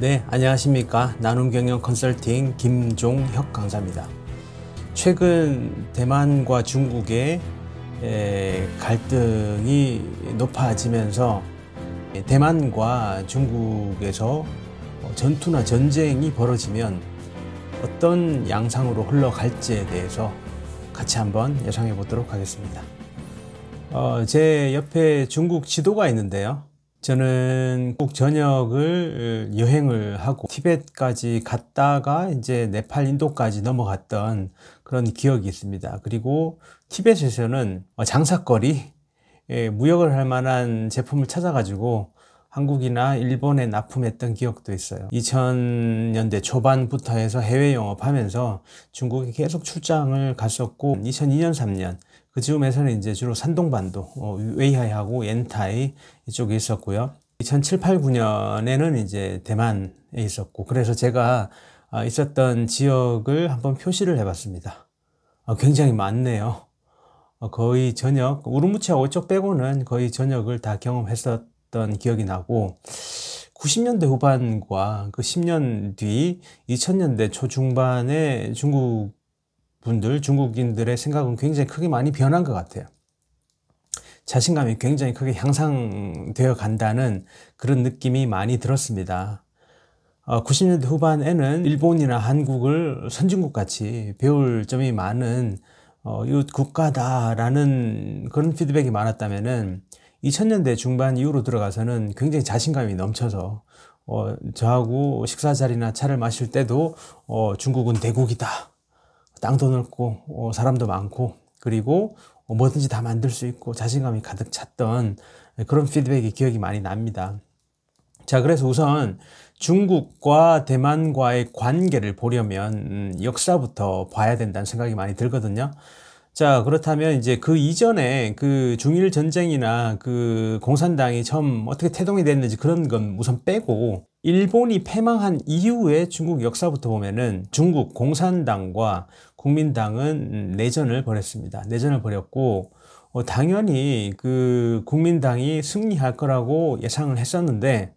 네, 안녕하십니까. 나눔 경영 컨설팅 김종혁 강사입니다. 최근 대만과 중국의 갈등이 높아지면서 대만과 중국에서 전투나 전쟁이 벌어지면 어떤 양상으로 흘러갈지에 대해서 같이 한번 예상해 보도록 하겠습니다. 어, 제 옆에 중국 지도가 있는데요. 저는 꼭 저녁을 여행을 하고 티벳까지 갔다가 이제 네팔 인도까지 넘어갔던 그런 기억이 있습니다. 그리고 티벳에서는 어, 장사거리 무역을 할 만한 제품을 찾아가지고 한국이나 일본에 납품했던 기억도 있어요. 2000년대 초반부터 해서 해외 영업하면서 중국에 계속 출장을 갔었고 2002년 3년 그 즈음 회사는 이제 주로 산동반도, 어, 웨이하이하고 엔타이 이쪽에 있었고요. 2007, 8, 9년에는 이제 대만에 있었고, 그래서 제가 아, 있었던 지역을 한번 표시를 해봤습니다. 아, 굉장히 많네요. 어, 거의 저녁, 우르무치하고 쪽 빼고는 거의 저녁을 다 경험했었던 기억이 나고, 90년대 후반과 그 10년 뒤 2000년대 초중반에 중국 분들, 중국인들의 생각은 굉장히 크게 많이 변한 것 같아요. 자신감이 굉장히 크게 향상되어 간다는 그런 느낌이 많이 들었습니다. 90년대 어, 후반에는 일본이나 한국을 선진국 같이 배울 점이 많은 어, 이 국가다라는 그런 피드백이 많았다면은 2000년대 중반 이후로 들어가서는 굉장히 자신감이 넘쳐서 어, 저하고 식사 자리나 차를 마실 때도 중국은 대국이다. 땅도 넓고 어, 사람도 많고 그리고 뭐든지 다 만들 수 있고 자신감이 가득 찼던 그런 피드백이 기억이 많이 납니다. 자, 그래서 우선 중국과 대만과의 관계를 보려면 음, 역사부터 봐야 된다는 생각이 많이 들거든요. 자, 그렇다면 이제 그 이전에 그 중일 전쟁이나 그 공산당이 처음 어떻게 태동이 됐는지 그런 건 우선 빼고 일본이 패망한 이후의 중국 역사부터 보면은 중국 공산당과 국민당은 내전을 벌였습니다. 내전을 벌였고 어, 당연히 그 국민당이 승리할 거라고 예상을 했었는데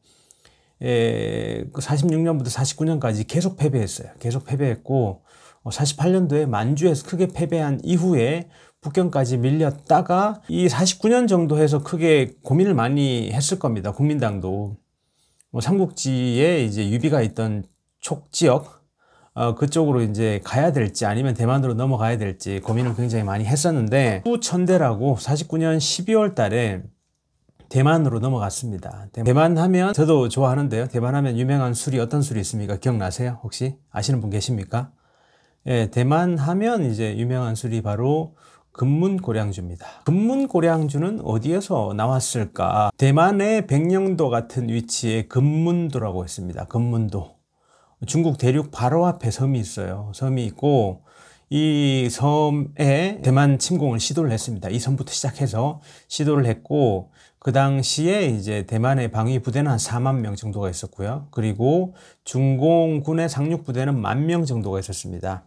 에, 46년부터 그 49년까지 계속 패배했어요. 계속 패배했고 어, 48년도에 만주에서 크게 패배한 이후에 북경까지 밀렸다가 이 49년 정도 해서 크게 고민을 많이 했을 겁니다. 국민당도 뭐 삼국지에 이제 유비가 있던 촉 지역 어, 그쪽으로 이제 가야 될지 아니면 대만으로 넘어가야 될지 고민을 굉장히 많이 했었는데 후천대라고 49년 12월 달에 대만으로 넘어갔습니다. 대만 하면 저도 좋아하는데요. 대만 하면 유명한 술이 어떤 술이 있습니까? 기억나세요? 혹시 아시는 분 계십니까? 예, 대만 하면 이제 유명한 술이 바로 금문고량주입니다. 금문고량주는 어디에서 나왔을까? 대만의 백령도 같은 위치에 금문도라고 했습니다. 금문도. 중국 대륙 바로 앞에 섬이 있어요. 섬이 있고 이 섬에 대만 침공을 시도를 했습니다. 이 섬부터 시작해서 시도를 했고 그 당시에 이제 대만의 방위 부대는 한 4만 명 정도가 있었고요. 그리고 중공군의 상륙 부대는 1만 명 정도가 있었습니다.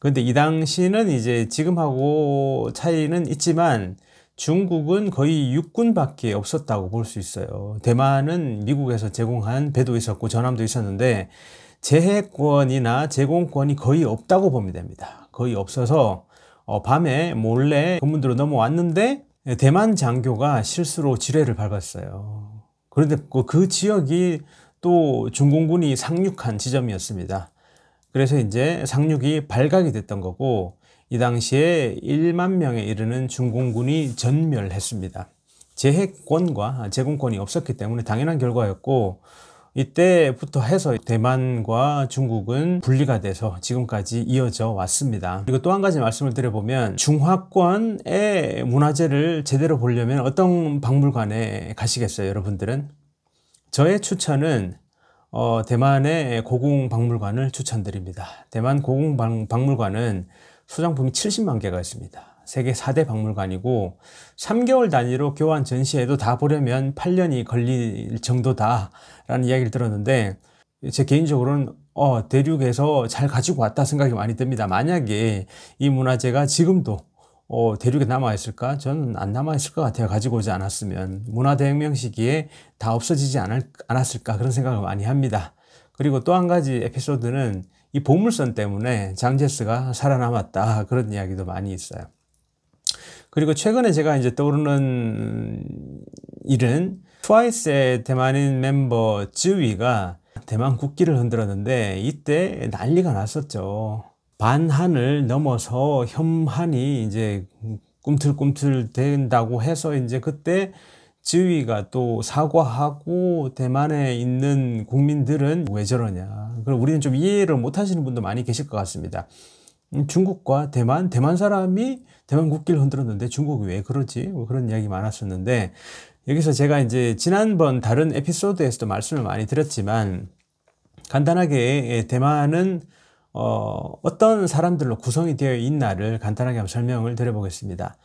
그런데 이 당시는 이제 지금하고 차이는 있지만 중국은 거의 육군밖에 없었다고 볼 수 있어요. 대만은 미국에서 제공한 배도 있었고 전함도 있었는데 재해권이나 제공권이 거의 없다고 보면 됩니다. 거의 없어서 어, 밤에 몰래 군문들로 넘어왔는데 대만 장교가 실수로 지뢰를 밟았어요. 그런데 그, 그 지역이 또 중공군이 상륙한 지점이었습니다. 그래서 이제 상륙이 발각이 됐던 거고 이 당시에 1만 명에 이르는 중공군이 전멸했습니다. 재해권과 제공권이 없었기 때문에 당연한 결과였고 이때부터 해서 대만과 중국은 분리가 돼서 지금까지 이어져 왔습니다. 그리고 또 한 가지 말씀을 드려보면 중화권의 문화재를 제대로 보려면 어떤 박물관에 가시겠어요 여러분들은? 저의 추천은 어, 대만의 고궁박물관을 추천드립니다. 대만 고궁박물관은 소장품이 70만 개가 있습니다. 세계 4대 박물관이고 3개월 단위로 교환 전시회도 다 보려면 8년이 걸릴 정도다라는 이야기를 들었는데 제 개인적으로는 어, 대륙에서 잘 가지고 왔다 생각이 많이 듭니다. 만약에 이 문화재가 지금도 어, 대륙에 남아있을까? 저는 안 남아있을 것 같아요. 가지고 오지 않았으면. 문화대혁명 시기에 다 없어지지 않을, 않았을까? 그런 생각을 많이 합니다. 그리고 또 한 가지 에피소드는 이 보물선 때문에 장제스가 살아남았다. 그런 이야기도 많이 있어요. 그리고 최근에 제가 이제 떠오르는 일은 트와이스의 대만인 멤버 즈위가 대만 국기를 흔들었는데 이때 난리가 났었죠. 반한을 넘어서 혐한이 이제 꿈틀꿈틀 된다고 해서 이제 그때 지위가 또 사과하고 대만에 있는 국민들은 왜 저러냐. 그럼 우리는 좀 이해를 못 하시는 분도 많이 계실 것 같습니다. 중국과 대만, 대만 사람이 대만 국기를 흔들었는데 중국이 왜 그러지? 뭐 그런 이야기 많았었는데 여기서 제가 이제 지난번 다른 에피소드에서도 말씀을 많이 드렸지만 간단하게 대만은 어, 어떤 사람들로 구성이 되어 있나를 간단하게 한번 설명을 드려보겠습니다.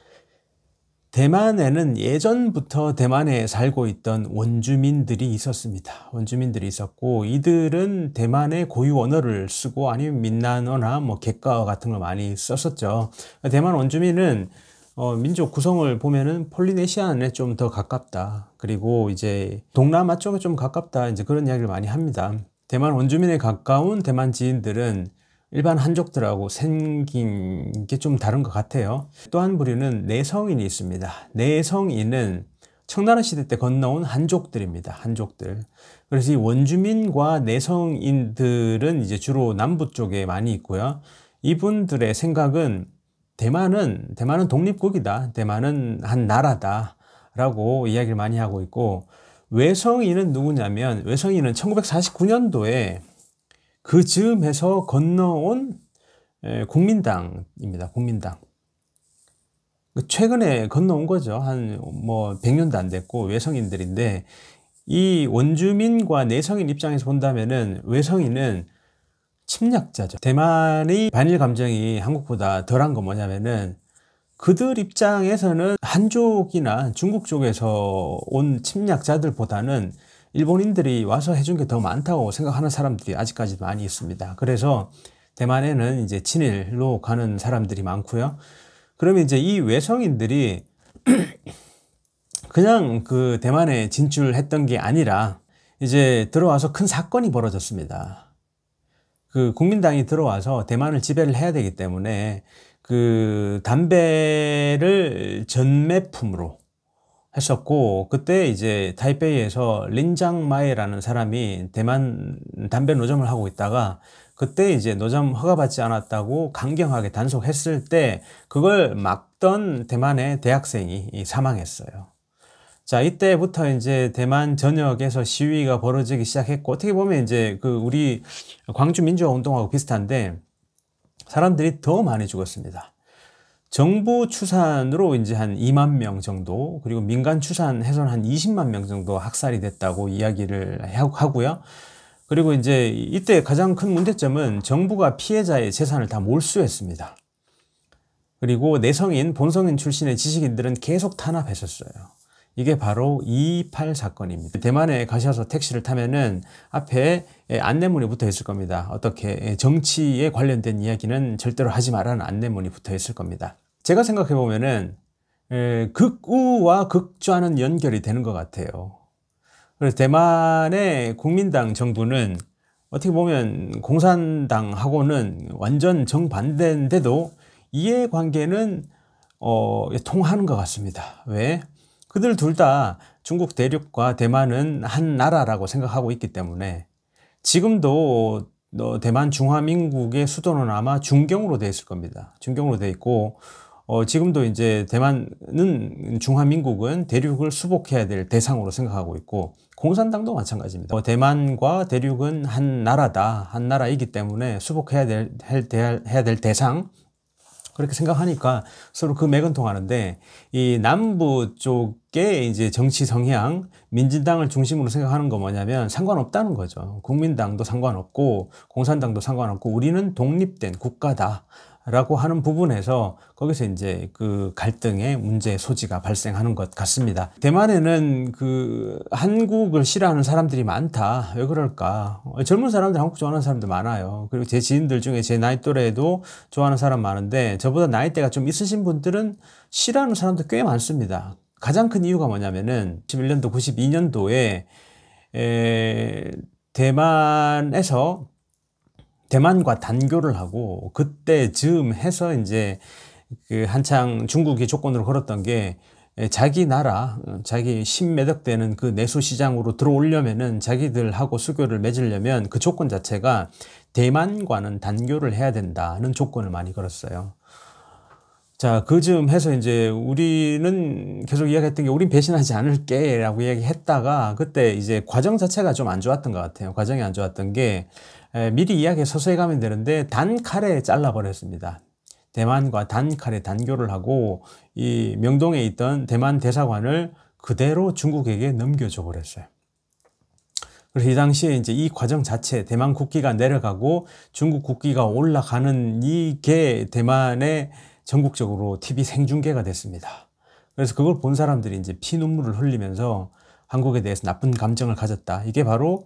대만에는 예전부터 대만에 살고 있던 원주민들이 있었습니다. 원주민들이 있었고 이들은 대만의 고유 언어를 쓰고 아니면 민난어나 뭐 객가어 같은 걸 많이 썼었죠. 대만 원주민은 어, 민족 구성을 보면은 폴리네시안에 좀 더 가깝다. 그리고 이제 동남아 쪽에 좀 가깝다. 이제 그런 이야기를 많이 합니다. 대만 원주민에 가까운 대만 지인들은 일반 한족들하고 생긴 게 좀 다른 것 같아요. 또 한 부류는 내성인이 있습니다. 내성인은 청나라 시대 때 건너온 한족들입니다. 한족들. 그래서 이 원주민과 내성인들은 이제 주로 남부 쪽에 많이 있고요. 이분들의 생각은 대만은 대만은 독립국이다. 대만은 한 나라다. 라고 이야기를 많이 하고 있고 외성인은 누구냐면 외성인은 1949년도에 그 즈음에서 건너온 국민당입니다. 국민당. 그 최근에 건너온 거죠. 한 뭐 100년도 안 됐고 외성인들인데 이 원주민과 내성인 입장에서 본다면은 외성인은 침략자죠. 대만의 반일 감정이 한국보다 덜한 건 뭐냐면은 그들 입장에서는 한족이나 중국 쪽에서 온 침략자들보다는 일본인들이 와서 해준 게 더 많다고 생각하는 사람들이 아직까지 많이 있습니다. 그래서 대만에는 이제 친일로 가는 사람들이 많고요. 그러면 이제 이 외성인들이 그냥 그 대만에 진출했던 게 아니라 이제 들어와서 큰 사건이 벌어졌습니다. 그 국민당이 들어와서 대만을 지배를 해야 되기 때문에 그 담배를 전매품으로 했었고 그때 이제 타이베이에서 린장마이라는 사람이 대만 담배 노점을 하고 있다가 그때 이제 노점 허가받지 않았다고 강경하게 단속했을 때 그걸 막던 대만의 대학생이 사망했어요. 자, 이때부터 이제 대만 전역에서 시위가 벌어지기 시작했고 어떻게 보면 이제 그 우리 광주 민주화 운동하고 비슷한데 사람들이 더 많이 죽었습니다. 정부 추산으로 이제 한 2만 명 정도, 그리고 민간 추산 해서는 한 20만 명 정도 학살이 됐다고 이야기를 하고요. 그리고 이제 이때 가장 큰 문제점은 정부가 피해자의 재산을 다 몰수했습니다. 그리고 내성인, 본성인 출신의 지식인들은 계속 탄압했었어요. 이게 바로 228 사건입니다. 대만에 가셔서 택시를 타면은 앞에 안내문이 붙어 있을 겁니다. 어떻게 정치에 관련된 이야기는 절대로 하지 말라는 안내문이 붙어 있을 겁니다. 제가 생각해 보면은 극우와 극좌는 연결이 되는 것 같아요. 그래서 대만의 국민당 정부는 어떻게 보면 공산당하고는 완전 정반대인데도 이해관계는 어, 통하는 것 같습니다. 왜? 그들 둘 다 중국 대륙과 대만은 한 나라라고 생각하고 있기 때문에 지금도 대만 중화민국의 수도는 아마 중경으로 되어 있을 겁니다. 중경으로 되어 있고 어, 지금도 이제 대만은 중화민국은 대륙을 수복해야 될 대상으로 생각하고 있고 공산당도 마찬가지입니다. 어, 대만과 대륙은 한 나라다 한 나라이기 때문에 수복해야 될, 해야 될 대상 그렇게 생각하니까 서로 그 맥은 통하는데 이 남부 쪽의 이제 정치 성향 민진당을 중심으로 생각하는 거 뭐냐면 상관없다는 거죠. 국민당도 상관없고 공산당도 상관없고 우리는 독립된 국가다. 라고 하는 부분에서 거기서 이제 그 갈등의 문제 소지가 발생하는 것 같습니다. 대만에는 그 한국을 싫어하는 사람들이 많다. 왜 그럴까? 젊은 사람들 한국 좋아하는 사람들 많아요. 그리고 제 지인들 중에 제 나이 또래에도 좋아하는 사람 많은데 저보다 나이대가 좀 있으신 분들은 싫어하는 사람도 꽤 많습니다. 가장 큰 이유가 뭐냐면은 11년도 92년도에 에, 대만에서 대만과 단교를 하고 그때 즈음 해서 이제 그 한창 중국이 조건으로 걸었던 게 자기 나라, 어, 자기 십매덕 되는 그 내수 시장으로 들어오려면은 자기들하고 수교를 맺으려면 그 조건 자체가 대만과는 단교를 해야 된다는 조건을 많이 걸었어요. 자, 그 즈음 해서 이제 우리는 계속 이야기했던 게 우린 배신하지 않을게 라고 이야기했다가 그때 이제 과정 자체가 좀 안 좋았던 것 같아요. 과정이 안 좋았던 게 미리 이야기 서서히 가면 되는데 단칼에 잘라버렸습니다. 대만과 단칼에 단교를 하고 이 명동에 있던 대만 대사관을 그대로 중국에게 넘겨줘 버렸어요. 그래서 이 당시에 이제 이 과정 자체 대만 국기가 내려가고 중국 국기가 올라가는 이게 대만의 전국적으로 TV 생중계가 됐습니다. 그래서 그걸 본 사람들이 이제 피눈물을 흘리면서 한국에 대해서 나쁜 감정을 가졌다. 이게 바로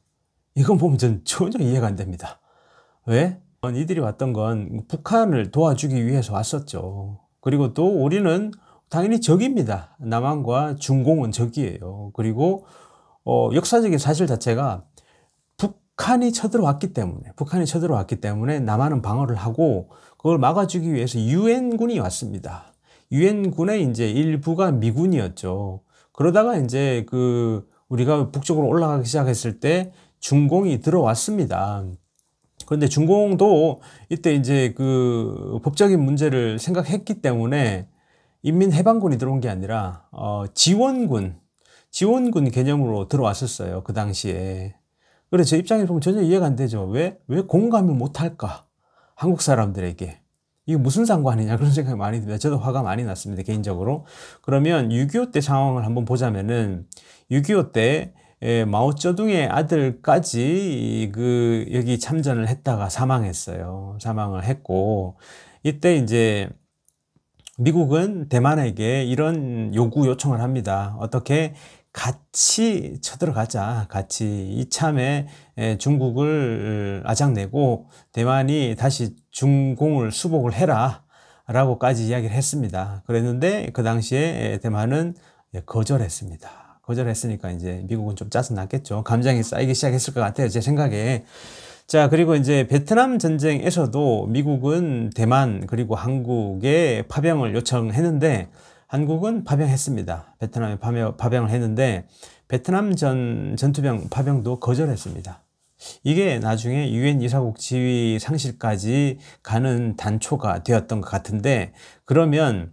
이건 보면 전 전혀 이해가 안 됩니다. 왜? 이들이 왔던 건 북한을 도와주기 위해서 왔었죠. 그리고 또 우리는 당연히 적입니다. 남한과 중공은 적이에요. 그리고 어, 역사적인 사실 자체가 북한이 쳐들어왔기 때문에 북한이 쳐들어왔기 때문에 남한은 방어를 하고 그걸 막아주기 위해서 유엔군이 왔습니다. 유엔군의 이제 일부가 미군이었죠. 그러다가 이제 그 우리가 북쪽으로 올라가기 시작했을 때 중공이 들어왔습니다. 그런데 중공도 이때 이제 그 법적인 문제를 생각했기 때문에 인민해방군이 들어온 게 아니라 어, 지원군, 지원군 개념으로 들어왔었어요. 그 당시에. 그래서 제 입장에서 보면 전혀 이해가 안 되죠. 왜? 왜 공감을 못할까? 한국 사람들에게. 이게 무슨 상관이냐 그런 생각이 많이 듭니다. 저도 화가 많이 났습니다. 개인적으로. 그러면 6.25 때 상황을 한번 보자면은 6.25때 예, 마오쩌둥의 아들까지 그 여기 참전을 했다가 사망했어요. 사망을 했고 이때 이제 미국은 대만에게 이런 요구 요청을 합니다. 어떻게 같이 쳐들어가자. 같이 이참에 예, 중국을 아작내고 대만이 다시 중공을 수복을 해라. 라고까지 이야기를 했습니다. 그랬는데 그 당시에 예, 대만은 거절했습니다. 거절했으니까 이제 미국은 좀 짜증났겠죠. 감정이 쌓이기 시작했을 것 같아요. 제 생각에. 자, 그리고 이제 베트남 전쟁에서도 미국은 대만 그리고 한국에 파병을 요청했는데 한국은 파병했습니다. 베트남에 파병을 했는데 베트남 전 전투병 파병도 거절했습니다. 이게 나중에 유엔 이사국 지위 상실까지 가는 단초가 되었던 것 같은데 그러면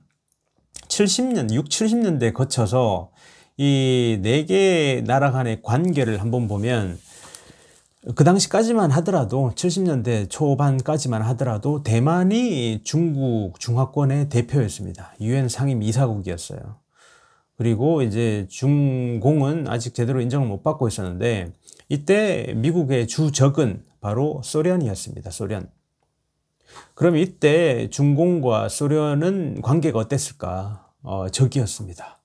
70년, 6, 70년대 거쳐서 이네개 나라 간의 관계를 한번 보면 그 당시까지만 하더라도 70년대 초반까지만 하더라도 대만이 중국 중화권의 대표였습니다. 유엔 상임 이사국이었어요. 그리고 이제 중공은 아직 제대로 인정을 못 받고 있었는데 이때 미국의 주적은 바로 소련이었습니다. 소련. 그럼 이때 중공과 소련은 관계가 어땠을까? 어, 적이었습니다.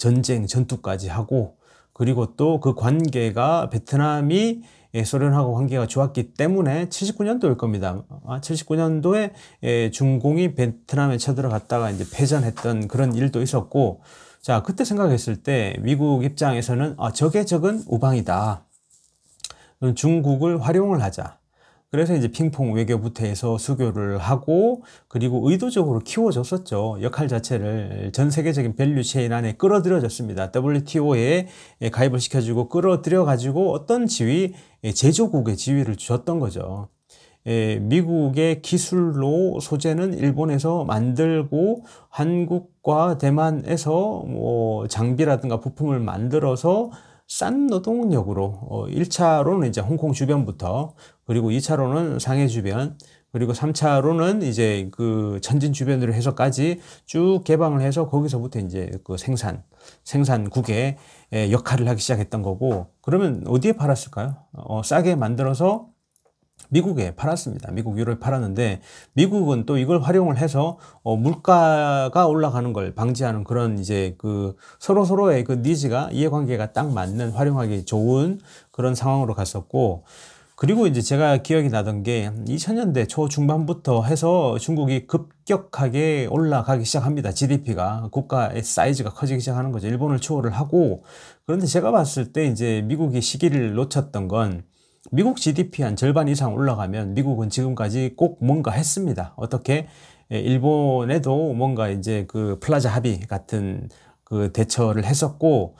전쟁, 전투까지 하고 그리고 또 그 관계가 베트남이 예, 소련하고 관계가 좋았기 때문에 79년도일 겁니다. 79년도에 아, 예, 중공이 베트남에 쳐들어갔다가 이제 패전했던 그런 일도 있었고, 자, 그때 생각했을 때 미국 입장에서는 아, 적의 적은 우방이다. 음, 중국을 활용을 하자. 그래서 이제 핑퐁 외교부태에서 수교를 하고 그리고 의도적으로 키워줬었죠. 역할 자체를 전 세계적인 밸류 체인 안에 끌어들여졌습니다. WTO에 가입을 시켜주고 끌어들여가지고 어떤 지위, 예, 제조국의 지위를 주었던 거죠. 예, 미국의 기술로 소재는 일본에서 만들고 한국과 대만에서 뭐 장비라든가 부품을 만들어서 싼 노동력으로 1차로는 어, 이제 홍콩 주변부터 그리고 2차로는 상해 주변 그리고 3차로는 이제 그 전진 주변으로 해서까지 쭉 개방을 해서 거기서부터 이제 그 생산, 생산국의 역할을 하기 시작했던 거고, 그러면 어디에 팔았을까요? 어, 싸게 만들어서 미국에 팔았습니다. 미국 유로에 팔았는데 미국은 또 이걸 활용을 해서 어 물가가 올라가는 걸 방지하는 그런 이제 그 서로 서로의 그 니즈가 이해관계가 딱 맞는 활용하기 좋은 그런 상황으로 갔었고 그리고 이제 제가 기억이 나던 게 2000년대 초 중반부터 해서 중국이 급격하게 올라가기 시작합니다. GDP가 국가의 사이즈가 커지기 시작하는 거죠. 일본을 추월을 하고 그런데 제가 봤을 때 이제 미국이 시기를 놓쳤던 건 미국 GDP 한 절반 이상 올라가면 미국은 지금까지 꼭 뭔가 했습니다. 어떻게 예, 일본에도 뭔가 이제 그 플라자 합의 같은 그 대처를 했었고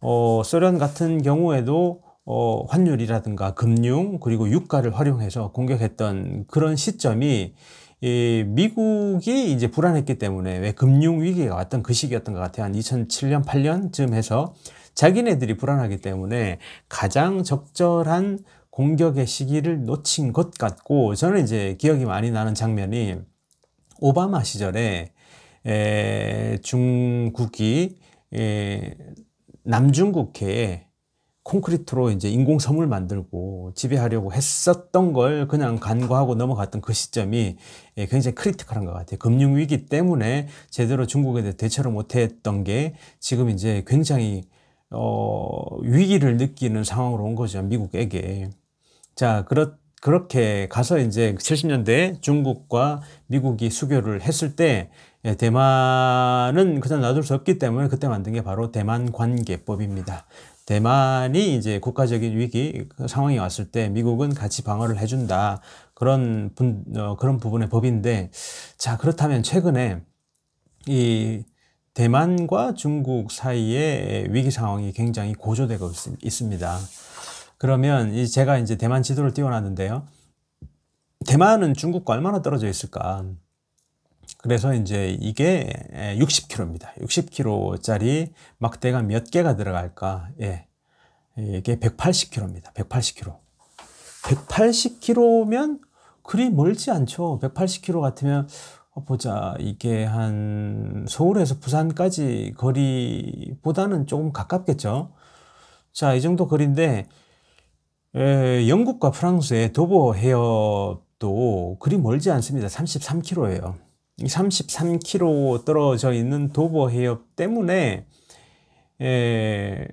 어 소련 같은 경우에도 어 환율이라든가 금융 그리고 유가를 활용해서 공격했던 그런 시점이 이 미국이 이제 불안했기 때문에 왜 금융 위기가 왔던 그 시기였던 것 같아요. 한 2007년 8년쯤 해서 자기네들이 불안하기 때문에 가장 적절한 공격의 시기를 놓친 것 같고 저는 이제 기억이 많이 나는 장면이 오바마 시절에 에, 중국이 에, 남중국해에 콘크리트로 이제 인공섬을 만들고 지배하려고 했었던 걸 그냥 간과하고 넘어갔던 그 시점이 굉장히 크리티컬한 것 같아요. 금융위기 때문에 제대로 중국에 대해 대처를 못했던 게 지금 이제 굉장히 어, 위기를 느끼는 상황으로 온 거죠. 미국에게. 자, 그렇, 그렇게 가서 이제 70년대 중국과 미국이 수교를 했을 때 예, 대만은 그냥 놔둘 수 없기 때문에 그때 만든 게 바로 대만 관계법입니다. 대만이 이제 국가적인 위기 상황이 왔을 때 미국은 같이 방어를 해준다. 그런 분, 어, 그런 부분의 법인데, 자, 그렇다면 최근에 이 대만과 중국 사이의 위기 상황이 굉장히 고조되고 있습니다. 그러면 이 제가 이제 대만 지도를 띄워놨는데요. 대만은 중국과 얼마나 떨어져 있을까? 그래서 이제 이게 6 0 k m 입니다6 0 k m 짜리 막대가 몇 개가 들어갈까? 예. 이게 1 8 0 k m 입니다1 8 0 k m 1 8 0 k m 면 그리 멀지 않죠. 180km 같으면 어, 보자 이게 한 서울에서 부산까지 거리보다는 조금 가깝겠죠. 자이 정도 거리인데 에, 예, 영국과 프랑스의 도보 해협도 그리 멀지 않습니다. 33km예요. 33km 떨어져 있는 도보 해협 때문에 에, 예,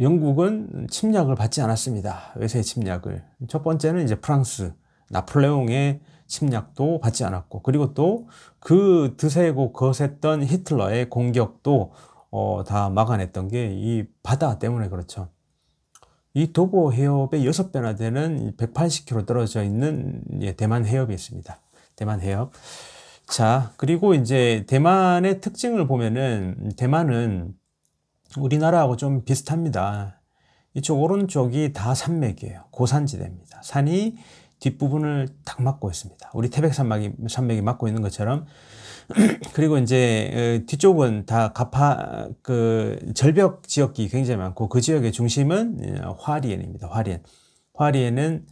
영국은 침략을 받지 않았습니다. 외세 침략을. 첫 번째는 이제 프랑스, 나폴레옹의 침략도 받지 않았고, 그리고 또 그 드세고 거셌던 히틀러의 공격도 어, 다 막아냈던 게 이 바다 때문에 그렇죠. 이 도보 해협의 6배나 되는 180km 떨어져 있는 예, 대만 해협이 있습니다. 대만 해협. 자, 그리고 이제 대만의 특징을 보면은 대만은 우리나라하고 좀 비슷합니다. 이쪽 오른쪽이 다 산맥이에요. 고산지대입니다. 산이 뒷부분을 딱 막고 있습니다. 우리 태백산맥이 산맥이 막고 있는 것처럼 그리고 이제 어, 뒤쪽은 다 가파 그 절벽 지역이 굉장히 많고 그 지역의 중심은 어, 화리엔입니다. 화리엔. 화리엔은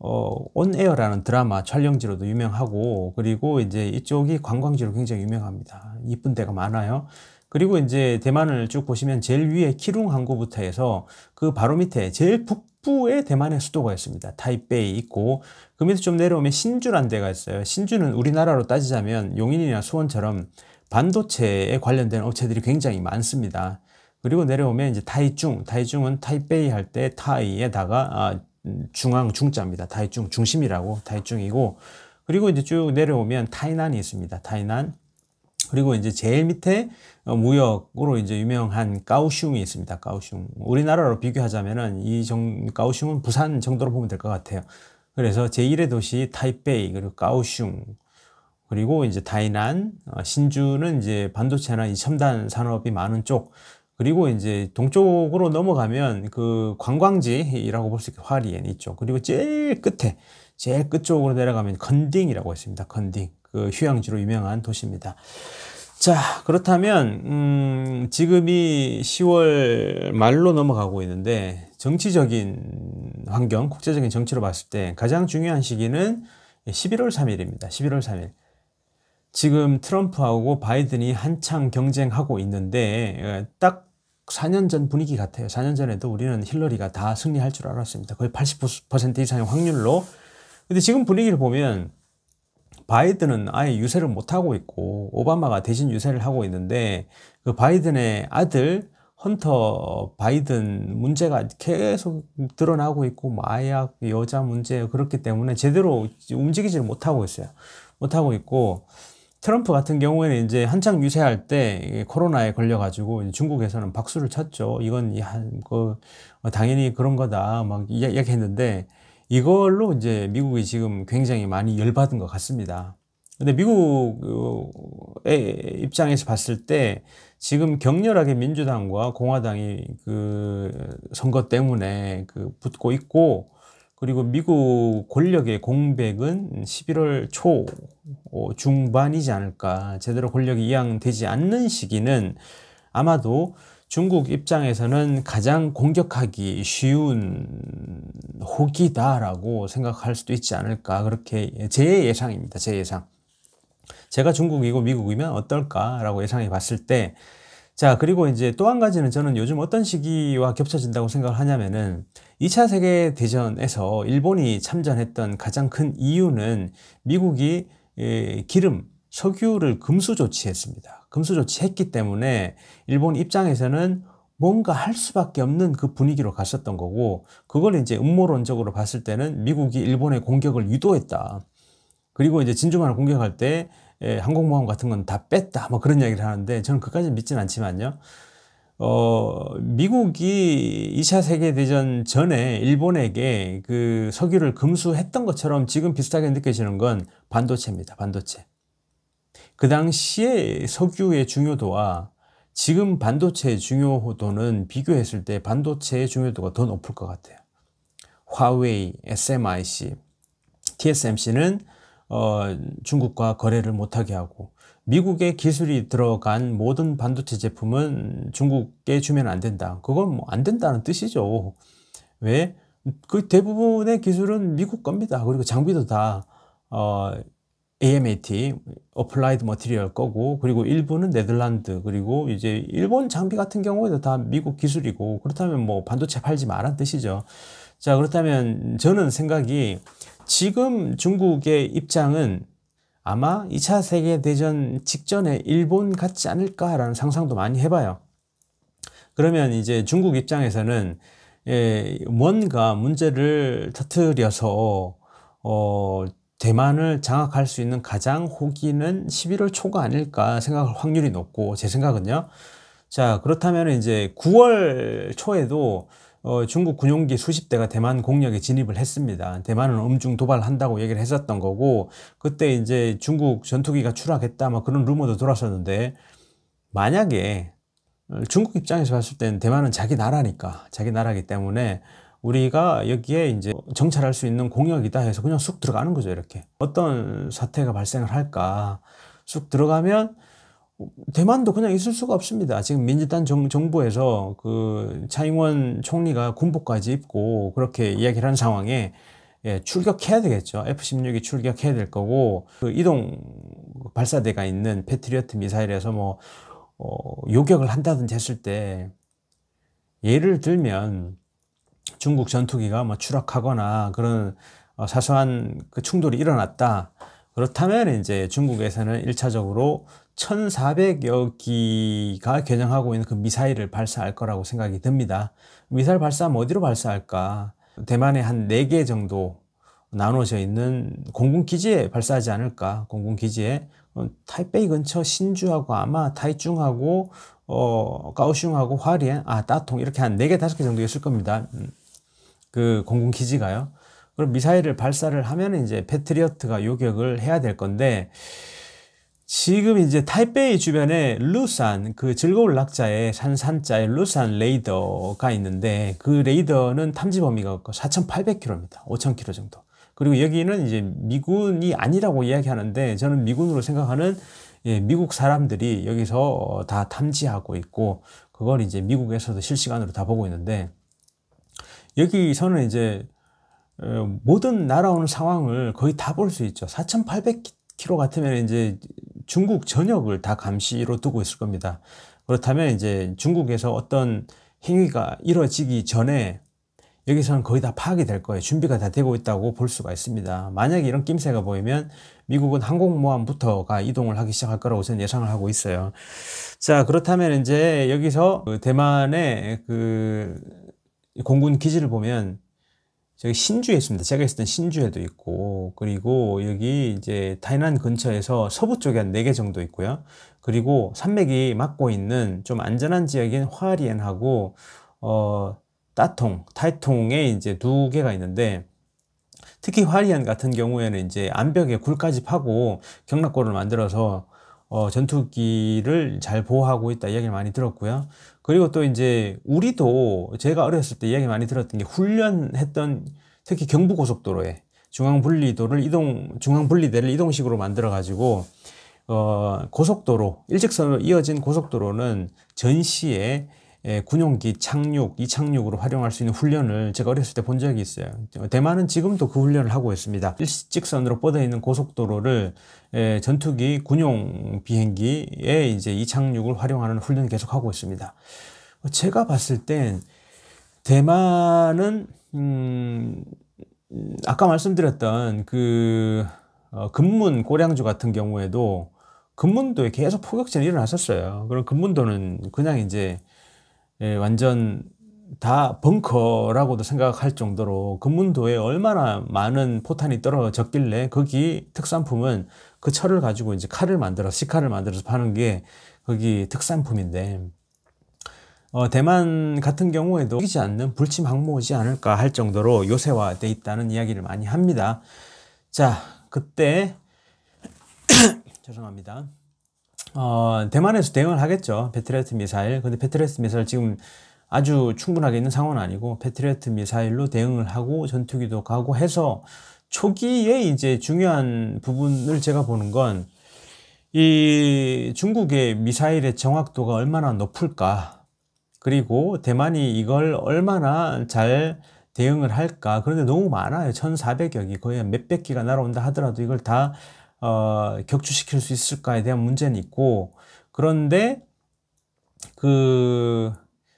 어, 온에어라는 드라마 촬영지로도 유명하고 그리고 이제 이쪽이 관광지로 굉장히 유명합니다. 이쁜 데가 많아요. 그리고 이제 대만을 쭉 보시면 제일 위에 키룽 항구부터 해서 그 바로 밑에 제일 북 북부에 대만의 수도가 있습니다. 타이베이 있고 그 밑에 좀 내려오면 신주란 데가 있어요. 신주는 우리나라로 따지자면 용인이나 수원처럼 반도체에 관련된 업체들이 굉장히 많습니다. 그리고 내려오면 이제 타이중, 타이중은 타이베이 할 때 타이에다가 아, 중앙 중자입니다. 타이중 중심이라고 타이중이고 그리고 이제 쭉 내려오면 타이난이 있습니다. 타이난 그리고 이제 제일 밑에 어, 무역으로 이제 유명한 까오슝이 있습니다. 까오슝. 우리나라로 비교하자면은 이 정, 까오슝은 부산 정도로 보면 될 것 같아요. 그래서 제1의 도시 타이베이 그리고 까오슝 그리고 이제 다이난, 어, 신주는 이제 반도체나 이 첨단 산업이 많은 쪽, 그리고 이제 동쪽으로 넘어가면 그 관광지라고 볼 수 있게 화리엔 있죠. 그리고 제일 끝에, 제일 끝쪽으로 내려가면 건딩이라고 있습니다. 건딩. 그 휴양지로 유명한 도시입니다. 자, 그렇다면, 음, 지금이 10월 말로 넘어가고 있는데, 정치적인 환경, 국제적인 정치로 봤을 때 가장 중요한 시기는 11월 3일입니다. 11월 3일. 지금 트럼프하고 바이든이 한창 경쟁하고 있는데, 예, 딱 4년 전 분위기 같아요. 4년 전에도 우리는 힐러리가 다 승리할 줄 알았습니다. 거의 80% 이상의 확률로. 근데 지금 분위기를 보면, 바이든은 아예 유세를 못하고 있고 오바마가 대신 유세를 하고 있는데 그 바이든의 아들 헌터 바이든 문제가 계속 드러나고 있고 마약 뭐 여자 문제 그렇기 때문에 제대로 움직이지를 못하고 있어요 못하고 있고 트럼프 같은 경우에는 이제 한창 유세할 때 코로나에 걸려가지고 중국에서는 박수를 쳤죠 이건 한그 당연히 그런 거다 막 이야기했는데 이걸로 이제 미국이 지금 굉장히 많이 열받은 것 같습니다. 근데 미국의 입장에서 봤을 때 지금 격렬하게 민주당과 공화당이 그 선거 때문에 그 붙고 있고 그리고 미국 권력의 공백은 11월 초 중반이지 않을까 제대로 권력이 이양되지 않는 시기는 아마도 중국 입장에서는 가장 공격하기 쉬운 혹이다라고 생각할 수도 있지 않을까 그렇게 제 예상입니다. 제 예상. 제가 중국이고 미국이면 어떨까라고 예상해 봤을 때 자, 그리고 이제 또 한 가지는 저는 요즘 어떤 시기와 겹쳐진다고 생각을 하냐면은 2차 세계 대전에서 일본이 참전했던 가장 큰 이유는 미국이 기름, 석유를 금수 조치했습니다. 금수 조치했기 때문에 일본 입장에서는 뭔가 할 수밖에 없는 그 분위기로 가셨던 거고 그걸 이제 음모론적으로 봤을 때는 미국이 일본의 공격을 유도했다. 그리고 이제 진주만을 공격할 때 항공모함 같은 건 다 뺐다. 뭐 그런 이야기를 하는데 저는 그까지 믿진 않지만요. 어, 미국이 2차 세계대전 전에 일본에게 그 석유를 금수했던 것처럼 지금 비슷하게 느껴지는 건 반도체입니다. 반도체. 그 당시에 석유의 중요도와 지금 반도체의 중요도는 비교했을 때 반도체의 중요도가 더 높을 것 같아요. 화웨이, SMIC, TSMC는 어, 중국과 거래를 못하게 하고 미국의 기술이 들어간 모든 반도체 제품은 중국에 주면 안 된다. 그건 뭐 안 된다는 뜻이죠. 왜? 그 대부분의 기술은 미국 겁니다. 그리고 장비도 다 어, AMAT, Applied Material 거고, 그리고 일부는 네덜란드, 그리고 이제 일본 장비 같은 경우에도 다 미국 기술이고, 그렇다면 뭐 반도체 팔지 말란 뜻이죠. 자, 그렇다면 저는 생각이 지금 중국의 입장은 아마 2차 세계대전 직전에 일본 같지 않을까라는 상상도 많이 해봐요. 그러면 이제 중국 입장에서는 예, 뭔가 문제를 터트려서 어, 대만을 장악할 수 있는 가장 호기는 11월 초가 아닐까 생각할 확률이 높고 제 생각은요. 자 그렇다면 이제 9월 초에도 어, 중국 군용기 수십 대가 대만 공역에 진입을 했습니다. 대만은 엄중 도발한다고 얘기를 했었던 거고 그때 이제 중국 전투기가 추락했다 막 그런 루머도 돌았었는데 만약에 어, 중국 입장에서 봤을 때는 대만은 자기 나라니까 자기 나라기 때문에 우리가 여기에 이제 정찰할 수 있는 공역이다 해서 그냥 쑥 들어가는 거죠 이렇게 어떤 사태가 발생을 할까 쑥 들어가면 대만도 그냥 있을 수가 없습니다. 지금 민주당 정, 정부에서 그 차잉원 총리가 군복까지 입고 그렇게 이야기를 한 상황에 예, 출격해야 되겠죠. F-16이 출격해야 될 거고 그 이동 발사대가 있는 패트리어트 미사일에서 뭐 어, 요격을 한다든지 했을 때 예를 들면 중국 전투기가 뭐 추락하거나 그런 어, 사소한 그 충돌이 일어났다. 그렇다면 이제 중국에서는 일차적으로 1,400여 기가 개정하고 있는 그 미사일을 발사할 거라고 생각이 듭니다. 미사일 발사하면 어디로 발사할까? 대만에 한네개 정도 나눠져 있는 공군기지에 발사하지 않을까? 공군기지에 어, 타이베이 근처 신주하고 아마 타이중하고 어, 가오슝하고 화리엔, 아, 따통 이렇게 한네개다개 정도 있을 겁니다. 음. 그 공군기지가요. 그럼 미사일을 발사를 하면 이제 패트리어트가 요격을 해야 될 건데 지금 이제 타이베이 주변에 루산 그 즐거운 낙자의 산산자의 루산 레이더가 있는데 그 레이더는 탐지 범위가 4,800km입니다. 5,000km 정도. 그리고 여기는 이제 미군이 아니라고 이야기하는데 저는 미군으로 생각하는 예, 미국 사람들이 여기서 다 탐지하고 있고 그걸 이제 미국에서도 실시간으로 다 보고 있는데 여기서는 이제 어, 모든 날아오는 상황을 거의 다 볼 수 있죠. 4,800km 같으면 이제 중국 전역을 다 감시로 두고 있을 겁니다. 그렇다면 이제 중국에서 어떤 행위가 이뤄지기 전에 여기서는 거의 다 파악이 될 거예요. 준비가 다 되고 있다고 볼 수가 있습니다. 만약에 이런 낌새가 보이면 미국은 항공모함부터가 이동을 하기 시작할 거라고 저는 예상을 하고 있어요. 자, 그렇다면 이제 여기서 그 대만의 그 공군 기지를 보면 저기 신주에 있습니다. 제가 있을 땐 신주에도 있고 그리고 여기 이제 다이난 근처에서 서부 쪽에 한 네 개 정도 있고요. 그리고 산맥이 막고 있는 좀 안전한 지역인 화리엔하고 어 따통, 타이통에 이제 두 개가 있는데 특히 화리엔 같은 경우에는 이제 암벽에 굴까지 파고 경락고을 만들어서 어, 전투기를 잘 보호하고 있다 이야기를 많이 들었고요. 그리고 또 이제 우리도 제가 어렸을 때 이야기 많이 들었던 게 훈련했던 특히 경부고속도로에 중앙분리도를 이동 중앙분리대를 이동식으로 만들어 가지고 어 고속도로 일직선으로 이어진 고속도로는 전시에 예, 군용기 착륙, 이착륙으로 활용할 수 있는 훈련을 제가 어렸을 때 본 적이 있어요. 대만은 지금도 그 훈련을 하고 있습니다. 일직선으로 뻗어 있는 고속도로를 예, 전투기 군용 비행기에 이제 이착륙을 활용하는 훈련을 계속하고 있습니다. 제가 봤을 땐 대만은 음 아까 말씀드렸던 그 어, 금문 고량주 같은 경우에도 금문도에 계속 포격전이 일어났었어요. 그럼 금문도는 그냥 이제 예, 완전 다 벙커라고도 생각할 정도로 금문도에 얼마나 많은 포탄이 떨어졌길래 거기 특산품은 그 철을 가지고 이제 칼을 만들어 시칼을 만들어서 파는 게 거기 특산품인데 어, 대만 같은 경우에도 이기지 않는 불침 항모지 않을까 할 정도로 요새화돼 있다는 이야기를 많이 합니다. 자 그때 죄송합니다. 어, 대만에서 대응을 하겠죠. 패트리어트 미사일. 근데 패트리어트 미사일 지금 아주 충분하게 있는 상황은 아니고 패트리어트 미사일로 대응을 하고 전투기도 가고 해서 초기에 이제 중요한 부분을 제가 보는 건 이 중국의 미사일의 정확도가 얼마나 높을까 그리고 대만이 이걸 얼마나 잘 대응을 할까 그런데 너무 많아요 1400여 기 거의 몇백 기가 날아온다 하더라도 이걸 다 어, 격추시킬 수 있을까에 대한 문제는 있고 그런데 그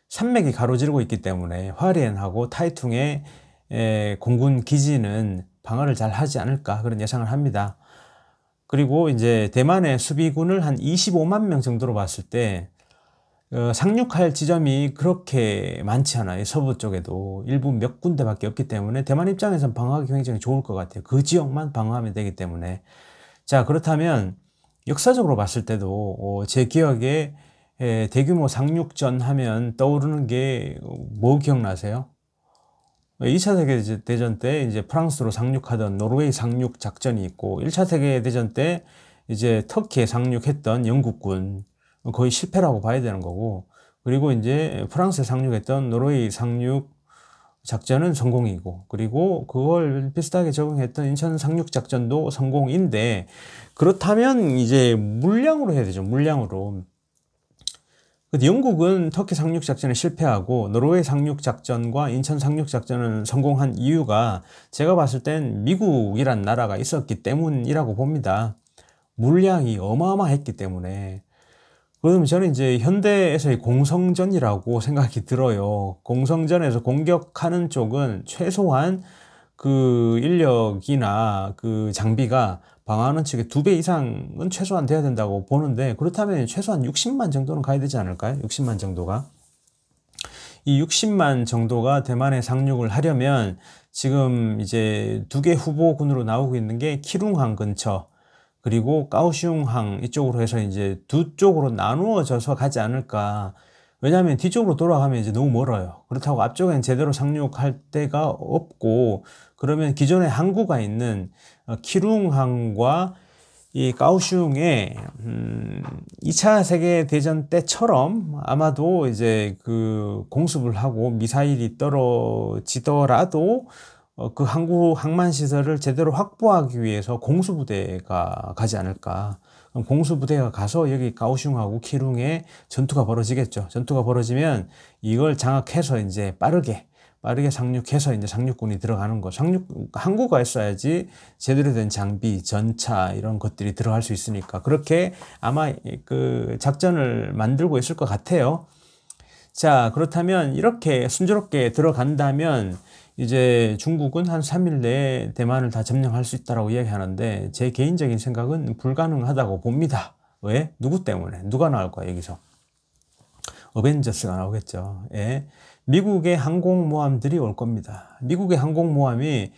산맥이 가로지르고 있기 때문에 화리엔하고 타이퉁의 에, 공군 기지는 방어를 잘 하지 않을까 그런 예상을 합니다. 그리고 이제 대만의 수비군을 한 25만 명 정도로 봤을 때 어, 상륙할 지점이 그렇게 많지 않아요. 서부 쪽에도 일부 몇 군데밖에 없기 때문에 대만 입장에선 방어하기 굉장히 좋을 것 같아요. 그 지역만 방어하면 되기 때문에 자, 그렇다면 역사적으로 봤을 때도 어, 제 기억에 대규모 상륙전 하면 떠오르는 게 뭐 기억나세요? 2차 세계대전 때 이제 프랑스로 상륙하던 노르웨이 상륙 작전이 있고 1차 세계대전 때 이제 터키에 상륙했던 영국군 어, 거의 실패라고 봐야 되는 거고 그리고 이제 프랑스에 상륙했던 노르웨이 상륙 작전은 성공이고 그리고 그걸 비슷하게 적용했던 인천 상륙 작전도 성공인데 그렇다면 이제 물량으로 해야 되죠 물량으로 영국은 터키 상륙 작전에 실패하고 노르웨이 상륙 작전과 인천 상륙 작전은 성공한 이유가 제가 봤을 땐 미국이란 나라가 있었기 때문이라고 봅니다 물량이 어마어마했기 때문에 그러면 저는 이제 현대에서의 공성전이라고 생각이 들어요. 공성전에서 공격하는 쪽은 최소한 그 인력이나 그 장비가 방어하는 측의 두 배 이상은 최소한 돼야 된다고 보는데 그렇다면 최소한 60만 정도는 가야 되지 않을까요? 60만 정도가. 이 60만 정도가 대만에 상륙을 하려면 지금 이제 두 개 후보군으로 나오고 있는 게 키룽항 근처 그리고 까오슝항 이쪽으로 해서 이제 두 쪽으로 나누어져서 가지 않을까. 왜냐하면 뒤쪽으로 돌아가면 이제 너무 멀어요. 그렇다고 앞쪽엔 제대로 상륙할 데가 없고 그러면 기존에 항구가 있는 어, 키룽항과 이 까오슝의 음 2차 세계 대전 때처럼 아마도 이제 그 공습을 하고 미사일이 떨어지더라도 어, 그 항구 항만 시설을 제대로 확보하기 위해서 공수부대가 가지 않을까. 공수부대가 가서 여기 가오슝하고 키룽에 전투가 벌어지겠죠. 전투가 벌어지면 이걸 장악해서 이제 빠르게 빠르게 상륙해서 이제 상륙군이 들어가는 거. 상륙 항구가 있어야지 제대로 된 장비, 전차 이런 것들이 들어갈 수 있으니까 그렇게 아마 그 작전을 만들고 있을 것 같아요. 자 그렇다면 이렇게 순조롭게 들어간다면 이제 중국은 한 3일 내에 대만을 다 점령할 수 있다라고 이야기하는데 제 개인적인 생각은 불가능하다고 봅니다. 왜? 누구 때문에? 누가 나올 거야 여기서? 어벤져스가 나오겠죠. 예. 미국의 항공모함들이 올 겁니다. 미국의 항공모함이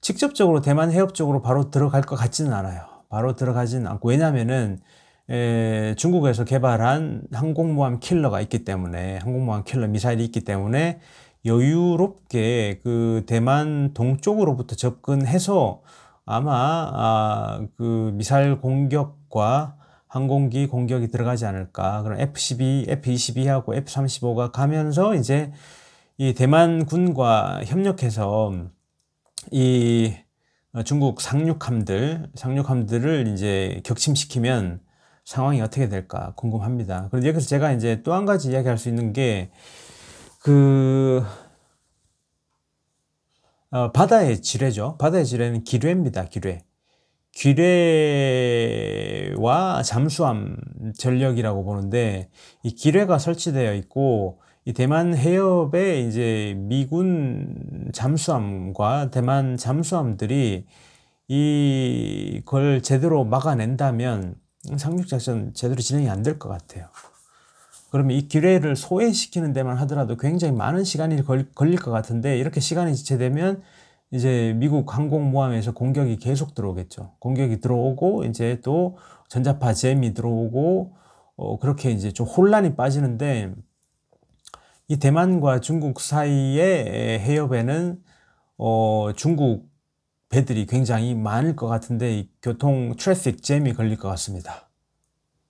직접적으로 대만 해협 쪽으로 바로 들어갈 것 같지는 않아요. 바로 들어가지는 않고 왜냐면은 에, 중국에서 개발한 항공모함 킬러가 있기 때문에 항공모함 킬러 미사일이 있기 때문에 여유롭게 그 대만 동쪽으로부터 접근해서 아마 아, 그 미사일 공격과 항공기 공격이 들어가지 않을까. 그런 F-12, F-22하고 F-35가 가면서 이제 이 대만 군과 협력해서 이 어, 중국 상륙함들, 상륙함들을 이제 격침시키면 상황이 어떻게 될까 궁금합니다. 그런데 여기서 제가 이제 또 한 가지 이야기할 수 있는 게그 어, 바다의 지뢰죠. 바다의 지뢰는 기뢰입니다. 기뢰. 기뢰와 잠수함 전력이라고 보는데 이 기뢰가 설치되어 있고 이 대만 해협에 이제 미군 잠수함과 대만 잠수함들이 이걸 제대로 막아낸다면 상륙작전 제대로 진행이 안 될 것 같아요. 그러면 이 기회를 소외시키는 데만 하더라도 굉장히 많은 시간이 걸, 릴것 같은데 이렇게 시간이 지체되면 이제 미국 항공모함에서 공격이 계속 들어오겠죠. 공격이 들어오고 이제 또 전자파 잼이 들어오고 어, 그렇게 이제 좀 혼란이 빠지는데 이 대만과 중국 사이의 해협에는 어, 중국 배들이 굉장히 많을 것 같은데 이 교통 트래픽 잼이 걸릴 것 같습니다.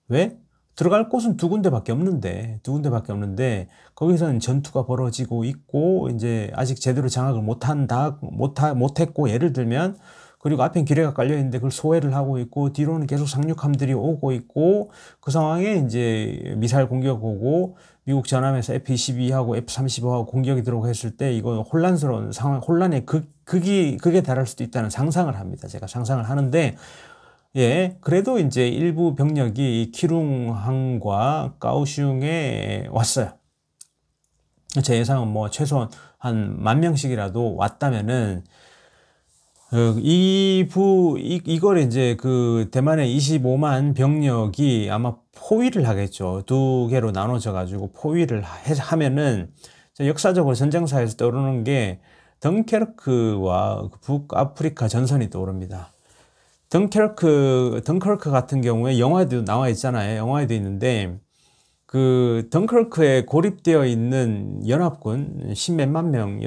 왜? 들어갈 곳은 두 군데밖에 없는데 두 군데밖에 없는데 거기서는 전투가 벌어지고 있고 이제 아직 제대로 장악을 못한다 못하 못했고 예를 들면 그리고 앞엔 기뢰가 깔려 있는데 그걸 소외를 하고 있고 뒤로는 계속 상륙함들이 오고 있고 그 상황에 이제 미사일 공격 오고 미국 전함에서 F-22하고 F-35하고 공격이 들어오고 했을 때이건 혼란스러운 상황 혼란의 극 극이 극에 달할 수도 있다는 상상을 합니다 제가 상상을 하는데 예, 그래도 이제 일부 병력이 키룽항과 까오슝에 왔어요. 제 예상은 뭐 최소한 한 만 명씩이라도 왔다면은 어, 이부 이, 이걸 이제 그 대만의 25만 병력이 아마 포위를 하겠죠. 두 개로 나눠져 가지고 포위를 하면은 역사적으로 전쟁사에서 떠오르는 게 덩케르크와 북아프리카 전선이 떠오릅니다. 덩케르크 덩컬크 같은 경우에 영화에도 나와 있잖아요. 영화에도 있는데 그 덩컬크에 고립되어 있는 연합군 십몇만 명,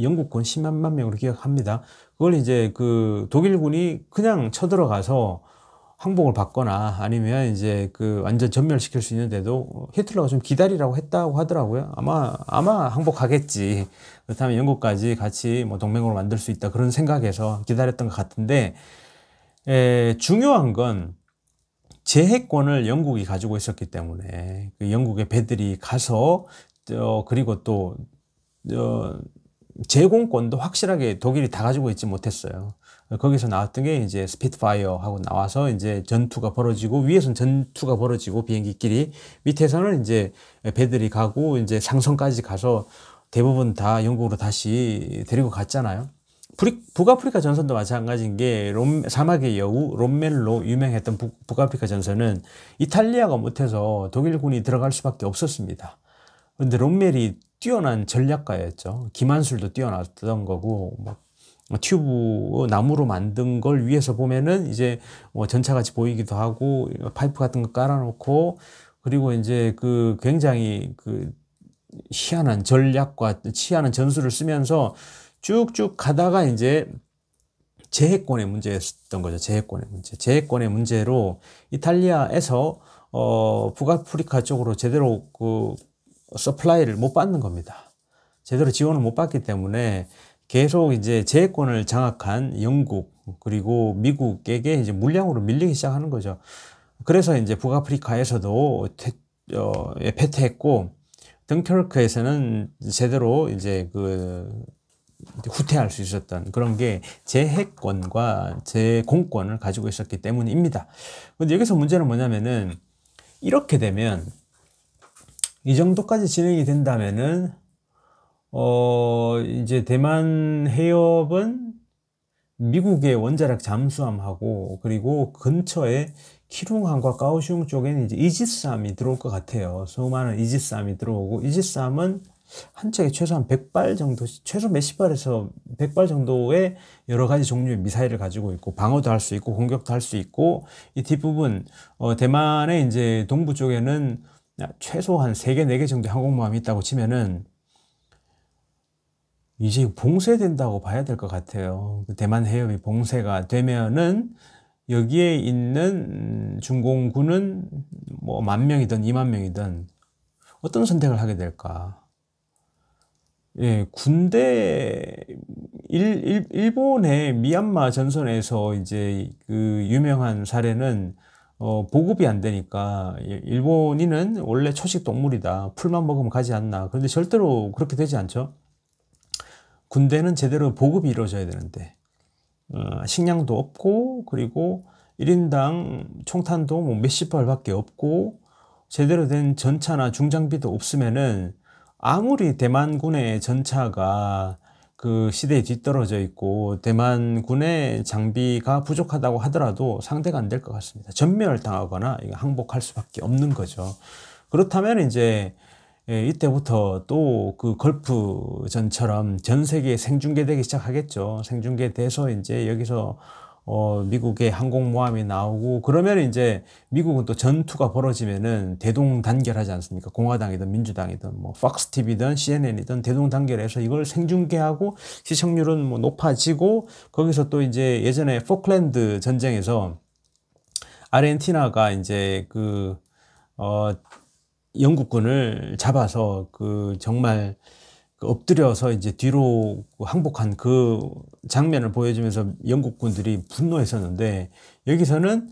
영국군 십몇만 명으로 기억합니다. 그걸 이제 그 독일군이 그냥 쳐들어가서 항복을 받거나 아니면 이제 그 완전 전멸시킬 수 있는데도 히틀러가 좀 기다리라고 했다고 하더라고요. 아마 아마 항복하겠지. 그렇다면 영국까지 같이 뭐 동맹으로 만들 수 있다 그런 생각에서 기다렸던 것 같은데 에, 예, 중요한 건 재해권을 영국이 가지고 있었기 때문에 그 영국의 배들이 가서 어, 그리고 또 어, 제공권도 확실하게 독일이 다 가지고 있지 못했어요. 거기서 나왔던 게 이제 스피트파이어 하고 나와서 이제 전투가 벌어지고 위에서는 전투가 벌어지고 비행기끼리 밑에서는 이제 배들이 가고 이제 상선까지 가서 대부분 다 영국으로 다시 데리고 갔잖아요. 북아프리카 전선도 마찬가지인 게 롬, 사막의 여우 롬멜로 유명했던 북, 북아프리카 전선은 이탈리아가 못해서 독일군이 들어갈 수밖에 없었습니다. 그런데 롬멜이 뛰어난 전략가였죠. 기만술도 뛰어났던 거고 막 뭐, 튜브 나무로 만든 걸 위에서 보면은 이제 뭐 전차같이 보이기도 하고 파이프 같은 거 깔아놓고 그리고 이제 그 굉장히 그 희한한 전략과 희한한 전술을 쓰면서 쭉쭉 가다가 이제 재해권의 문제였던 거죠. 재해권의 문제. 재해권의 문제로 이탈리아에서 어, 북아프리카 쪽으로 제대로 그 서플라이를 못 받는 겁니다. 제대로 지원을 못 받기 때문에 계속 이제 재해권을 장악한 영국 그리고 미국에게 이제 물량으로 밀리기 시작하는 거죠. 그래서 이제 북아프리카에서도 퇴, 어, 예, 패퇴했고 덩케르크에서는 제대로 이제 그 후퇴할 수 있었던 그런 게재 해권과 재 공권을 가지고 있었기 때문입니다. 근데 여기서 문제는 뭐냐면은 이렇게 되면 이 정도까지 진행이 된다면은 어 이제 대만 해협은 미국의 원자력 잠수함하고 그리고 근처에 키룽항과 까오슝 쪽에는 이제 이지스함이 들어올 것 같아요. 수많은 이지스함이 들어오고 이지스함은 한 척에 최소한 100발 정도, 최소 몇십 발에서 100발 정도의 여러 가지 종류의 미사일을 가지고 있고, 방어도 할 수 있고, 공격도 할 수 있고, 이 뒷부분, 어, 대만의 이제 동부 쪽에는 최소 한 3개, 4개 정도의 항공모함이 있다고 치면은, 이제 봉쇄된다고 봐야 될 것 같아요. 그 대만 해협이 봉쇄가 되면은, 여기에 있는 음, 중공군은 뭐 만 명이든 2만 명이든 어떤 선택을 하게 될까? 예, 군대 일, 일, 일본의 미얀마 전선에서 이제 그 유명한 사례는 어, 보급이 안 되니까 예, 일본인은 원래 초식 동물이다. 풀만 먹으면 가지 않나. 그런데 절대로 그렇게 되지 않죠. 군대는 제대로 보급이 이루어져야 되는데 어, 식량도 없고 그리고 1인당 총탄도 뭐 몇십 발밖에 없고 제대로 된 전차나 중장비도 없으면은 아무리 대만군의 전차가 그 시대에 뒤떨어져 있고 대만군의 장비가 부족하다고 하더라도 상대가 안 될 것 같습니다. 전멸당하거나 항복할 수밖에 없는 거죠. 그렇다면 이제 예, 이때부터 또 그 걸프 전처럼 전 세계에 생중계되기 시작하겠죠. 생중계돼서 이제 여기서 어, 미국의 항공모함이 나오고 그러면 이제 미국은 또 전투가 벌어지면은 대동단결하지 않습니까? 공화당이든 민주당이든 뭐 팍스 TV든 CNN이든 대동단결해서 이걸 생중계하고 시청률은 뭐 높아지고 거기서 또 이제 예전에 포클랜드 전쟁에서 아르헨티나가 이제 그어 영국군을 잡아서 그 정말 그 엎드려서 이제 뒤로 항복한 그 장면을 보여주면서 영국군들이 분노했었는데 여기서는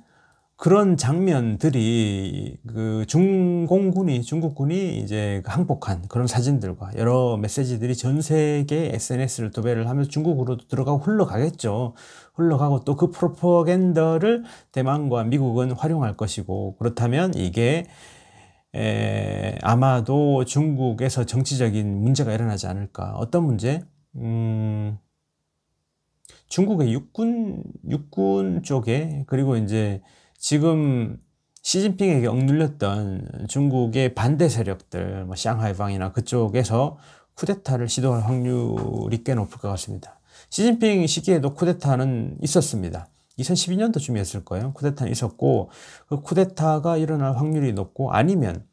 그런 장면들이 그 중공군이 중국군이 이제 그 항복한 그런 사진들과 여러 메시지들이 전 세계 SNS를 도배를 하면서 중국으로 들어가고 흘러가겠죠. 흘러가고 또 그 프로포겐더를 대만과 미국은 활용할 것이고 그렇다면 이게 에, 아마도 중국에서 정치적인 문제가 일어나지 않을까. 어떤 문제? 음, 중국의 육군, 육군 쪽에, 그리고 이제 지금 시진핑에게 억눌렸던 중국의 반대 세력들, 뭐, 샹하이방이나 그쪽에서 쿠데타를 시도할 확률이 꽤 높을 것 같습니다. 시진핑 시기에도 쿠데타는 있었습니다. 2 0 1 2년도쯤이했을 거예요. 쿠데타는 있었고 그 쿠데타가 일어날 확률이 높고 아니면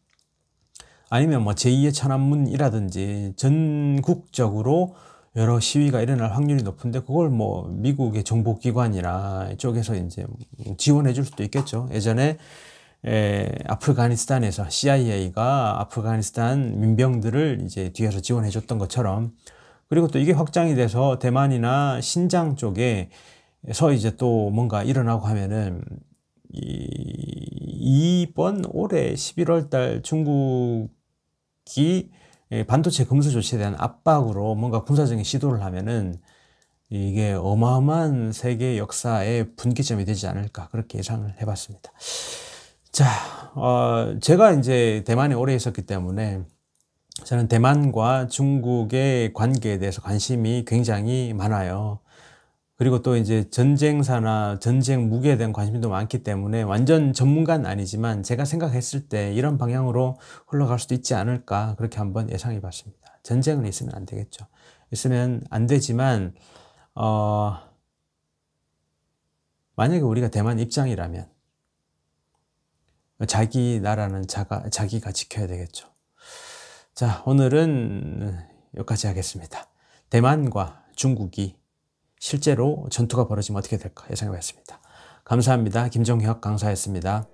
아니면 뭐 제2의 천안문이라든지 전국적으로 여러 시위가 일어날 확률이 높은데 그걸 뭐 미국의 정보기관이나 이 쪽에서 이제 지원해 줄 수도 있겠죠. 예전에 에, 아프가니스탄에서 CIA가 아프가니스탄 민병들을 이제 뒤에서 지원해 줬던 것처럼 그리고 또 이게 확장이 돼서 대만이나 신장 쪽에 서 이제 또 뭔가 일어나고 하면은 이, 이번 올해 11월 달 중국이 예, 반도체 금수 조치에 대한 압박으로 뭔가 군사적인 시도를 하면은 이게 어마어마한 세계 역사의 분기점이 되지 않을까 그렇게 예상을 해봤습니다. 자, 어, 제가 이제 대만에 오래 있었기 때문에 저는 대만과 중국의 관계에 대해서 관심이 굉장히 많아요. 그리고 또 이제 전쟁사나 전쟁 무기에 대한 관심도 많기 때문에 완전 전문가는 아니지만 제가 생각했을 때 이런 방향으로 흘러갈 수도 있지 않을까 그렇게 한번 예상해 봤습니다. 전쟁은 있으면 안 되겠죠. 있으면 안 되지만 어 만약에 우리가 대만 입장이라면 자기 나라는 자가, 자기가 지켜야 되겠죠. 자, 오늘은 여기까지 하겠습니다. 대만과 중국이 실제로 전투가 벌어지면 어떻게 될까 예상해 봤습니다. 감사합니다. 김종혁 강사였습니다.